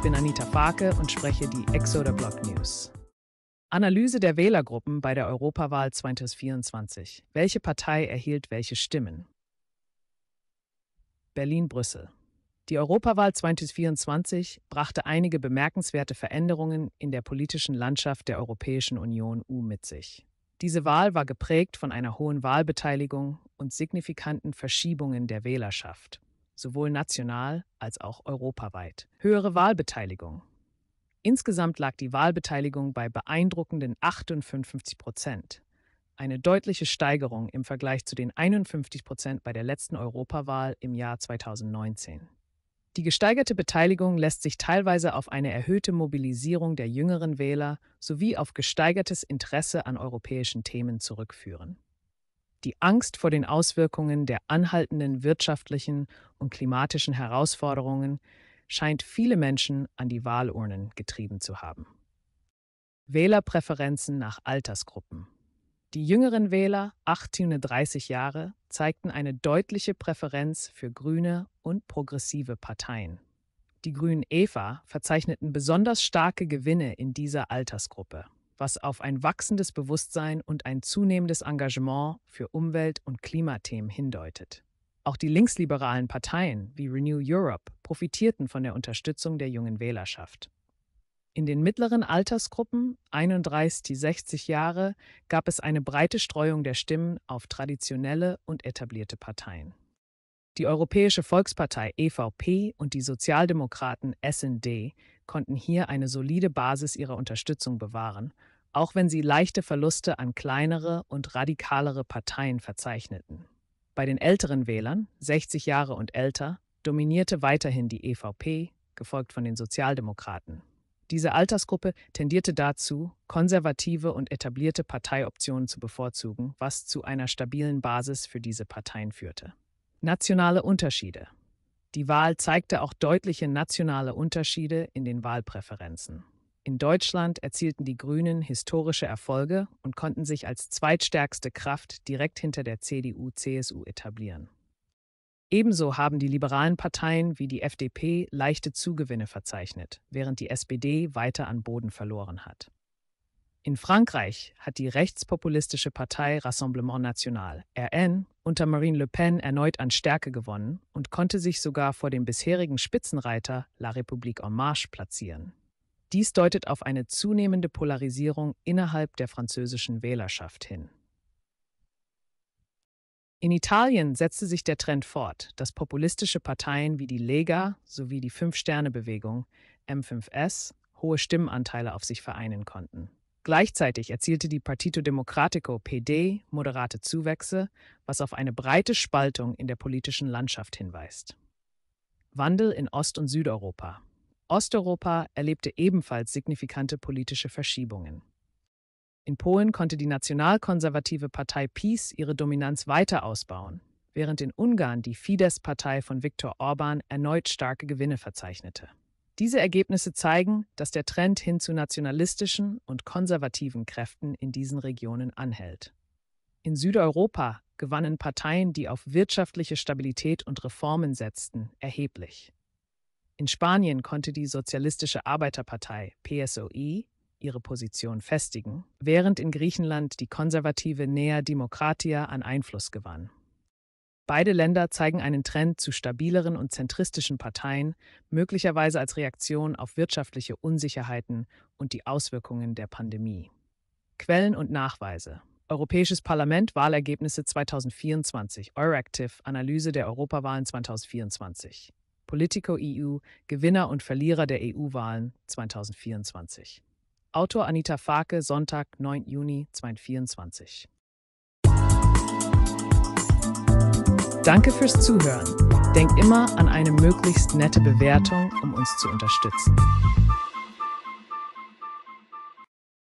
Ich bin Anita Farke und spreche die Exoder Block News. Analyse der Wählergruppen bei der Europawahl 2024. Welche Partei erhielt welche Stimmen? Berlin-Brüssel. Die Europawahl 2024 brachte einige bemerkenswerte Veränderungen in der politischen Landschaft der Europäischen Union EU mit sich. Diese Wahl war geprägt von einer hohen Wahlbeteiligung und signifikanten Verschiebungen der Wählerschaft sowohl national als auch europaweit. Höhere Wahlbeteiligung. Insgesamt lag die Wahlbeteiligung bei beeindruckenden 58 Prozent, eine deutliche Steigerung im Vergleich zu den 51 Prozent bei der letzten Europawahl im Jahr 2019. Die gesteigerte Beteiligung lässt sich teilweise auf eine erhöhte Mobilisierung der jüngeren Wähler sowie auf gesteigertes Interesse an europäischen Themen zurückführen die Angst vor den Auswirkungen der anhaltenden wirtschaftlichen und klimatischen Herausforderungen scheint viele Menschen an die Wahlurnen getrieben zu haben. Wählerpräferenzen nach Altersgruppen. Die jüngeren Wähler, 18 und 30 Jahre, zeigten eine deutliche Präferenz für grüne und progressive Parteien. Die Grünen Eva verzeichneten besonders starke Gewinne in dieser Altersgruppe was auf ein wachsendes Bewusstsein und ein zunehmendes Engagement für Umwelt- und Klimathemen hindeutet. Auch die linksliberalen Parteien wie Renew Europe profitierten von der Unterstützung der jungen Wählerschaft. In den mittleren Altersgruppen 31-60 Jahre gab es eine breite Streuung der Stimmen auf traditionelle und etablierte Parteien. Die Europäische Volkspartei EVP und die Sozialdemokraten SND konnten hier eine solide Basis ihrer Unterstützung bewahren auch wenn sie leichte Verluste an kleinere und radikalere Parteien verzeichneten. Bei den älteren Wählern, 60 Jahre und älter, dominierte weiterhin die EVP, gefolgt von den Sozialdemokraten. Diese Altersgruppe tendierte dazu, konservative und etablierte Parteioptionen zu bevorzugen, was zu einer stabilen Basis für diese Parteien führte. Nationale Unterschiede. Die Wahl zeigte auch deutliche nationale Unterschiede in den Wahlpräferenzen. In Deutschland erzielten die Grünen historische Erfolge und konnten sich als zweitstärkste Kraft direkt hinter der CDU-CSU etablieren. Ebenso haben die liberalen Parteien wie die FDP leichte Zugewinne verzeichnet, während die SPD weiter an Boden verloren hat. In Frankreich hat die rechtspopulistische Partei Rassemblement National, RN, unter Marine Le Pen erneut an Stärke gewonnen und konnte sich sogar vor dem bisherigen Spitzenreiter La République en Marche platzieren. Dies deutet auf eine zunehmende Polarisierung innerhalb der französischen Wählerschaft hin. In Italien setzte sich der Trend fort, dass populistische Parteien wie die Lega sowie die Fünf-Sterne-Bewegung M5S hohe Stimmenanteile auf sich vereinen konnten. Gleichzeitig erzielte die Partito Democratico PD moderate Zuwächse, was auf eine breite Spaltung in der politischen Landschaft hinweist. Wandel in Ost- und Südeuropa. Osteuropa erlebte ebenfalls signifikante politische Verschiebungen. In Polen konnte die nationalkonservative Partei PiS ihre Dominanz weiter ausbauen, während in Ungarn die Fidesz-Partei von Viktor Orban erneut starke Gewinne verzeichnete. Diese Ergebnisse zeigen, dass der Trend hin zu nationalistischen und konservativen Kräften in diesen Regionen anhält. In Südeuropa gewannen Parteien, die auf wirtschaftliche Stabilität und Reformen setzten, erheblich. In Spanien konnte die Sozialistische Arbeiterpartei PSOE ihre Position festigen, während in Griechenland die konservative Nea Demokratia an Einfluss gewann. Beide Länder zeigen einen Trend zu stabileren und zentristischen Parteien, möglicherweise als Reaktion auf wirtschaftliche Unsicherheiten und die Auswirkungen der Pandemie. Quellen und Nachweise. Europäisches Parlament Wahlergebnisse 2024, Euractiv Analyse der Europawahlen 2024. Politico EU, Gewinner und Verlierer der EU-Wahlen 2024. Autor Anita Farke, Sonntag, 9. Juni 2024. Danke fürs Zuhören. Denk immer an eine möglichst nette Bewertung, um uns zu unterstützen.